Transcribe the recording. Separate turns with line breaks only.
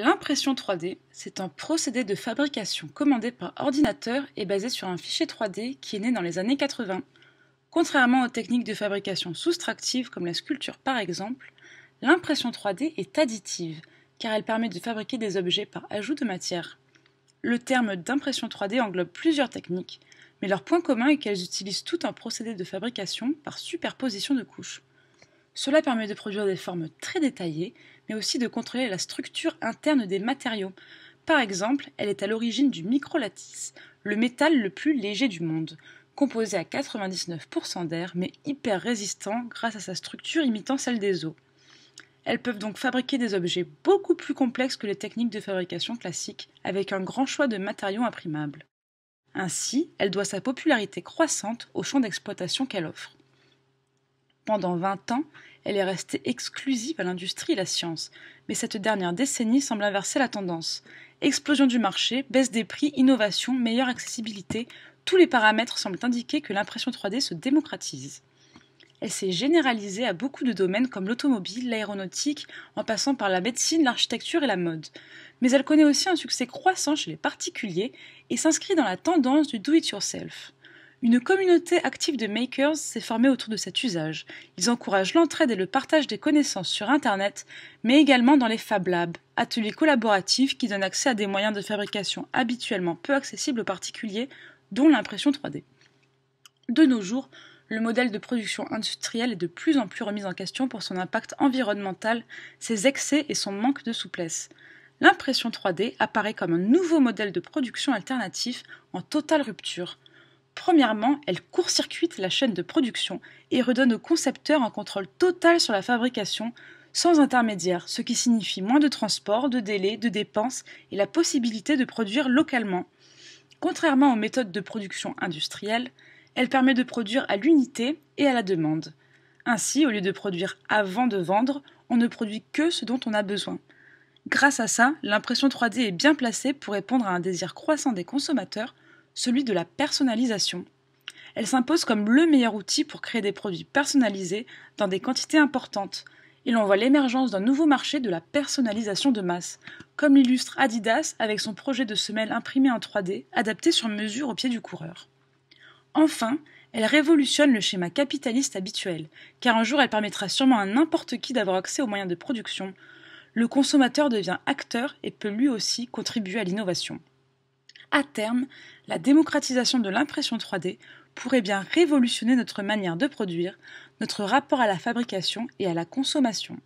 L'impression 3D, c'est un procédé de fabrication commandé par ordinateur et basé sur un fichier 3D qui est né dans les années 80. Contrairement aux techniques de fabrication soustractives comme la sculpture par exemple, l'impression 3D est additive car elle permet de fabriquer des objets par ajout de matière. Le terme d'impression 3D englobe plusieurs techniques, mais leur point commun est qu'elles utilisent tout un procédé de fabrication par superposition de couches. Cela permet de produire des formes très détaillées, mais aussi de contrôler la structure interne des matériaux. Par exemple, elle est à l'origine du lattice, le métal le plus léger du monde, composé à 99% d'air mais hyper résistant grâce à sa structure imitant celle des os. Elles peuvent donc fabriquer des objets beaucoup plus complexes que les techniques de fabrication classiques, avec un grand choix de matériaux imprimables. Ainsi, elle doit sa popularité croissante au champ d'exploitation qu'elle offre. Pendant 20 ans, elle est restée exclusive à l'industrie et la science, mais cette dernière décennie semble inverser la tendance. Explosion du marché, baisse des prix, innovation, meilleure accessibilité, tous les paramètres semblent indiquer que l'impression 3D se démocratise. Elle s'est généralisée à beaucoup de domaines comme l'automobile, l'aéronautique, en passant par la médecine, l'architecture et la mode. Mais elle connaît aussi un succès croissant chez les particuliers et s'inscrit dans la tendance du do-it-yourself. Une communauté active de makers s'est formée autour de cet usage. Ils encouragent l'entraide et le partage des connaissances sur Internet, mais également dans les Fab Labs, ateliers collaboratifs qui donnent accès à des moyens de fabrication habituellement peu accessibles aux particuliers, dont l'impression 3D. De nos jours, le modèle de production industrielle est de plus en plus remis en question pour son impact environnemental, ses excès et son manque de souplesse l'impression 3D apparaît comme un nouveau modèle de production alternatif en totale rupture, Premièrement, elle court-circuite la chaîne de production et redonne au concepteur un contrôle total sur la fabrication, sans intermédiaire, ce qui signifie moins de transport, de délais, de dépenses et la possibilité de produire localement. Contrairement aux méthodes de production industrielle, elle permet de produire à l'unité et à la demande. Ainsi, au lieu de produire avant de vendre, on ne produit que ce dont on a besoin. Grâce à ça, l'impression 3D est bien placée pour répondre à un désir croissant des consommateurs celui de la personnalisation. Elle s'impose comme le meilleur outil pour créer des produits personnalisés dans des quantités importantes, et l'on voit l'émergence d'un nouveau marché de la personnalisation de masse, comme l'illustre Adidas avec son projet de semelle imprimée en 3D adapté sur mesure au pied du coureur. Enfin, elle révolutionne le schéma capitaliste habituel, car un jour elle permettra sûrement à n'importe qui d'avoir accès aux moyens de production. Le consommateur devient acteur et peut lui aussi contribuer à l'innovation à terme, la démocratisation de l'impression 3D pourrait bien révolutionner notre manière de produire, notre rapport à la fabrication et à la consommation.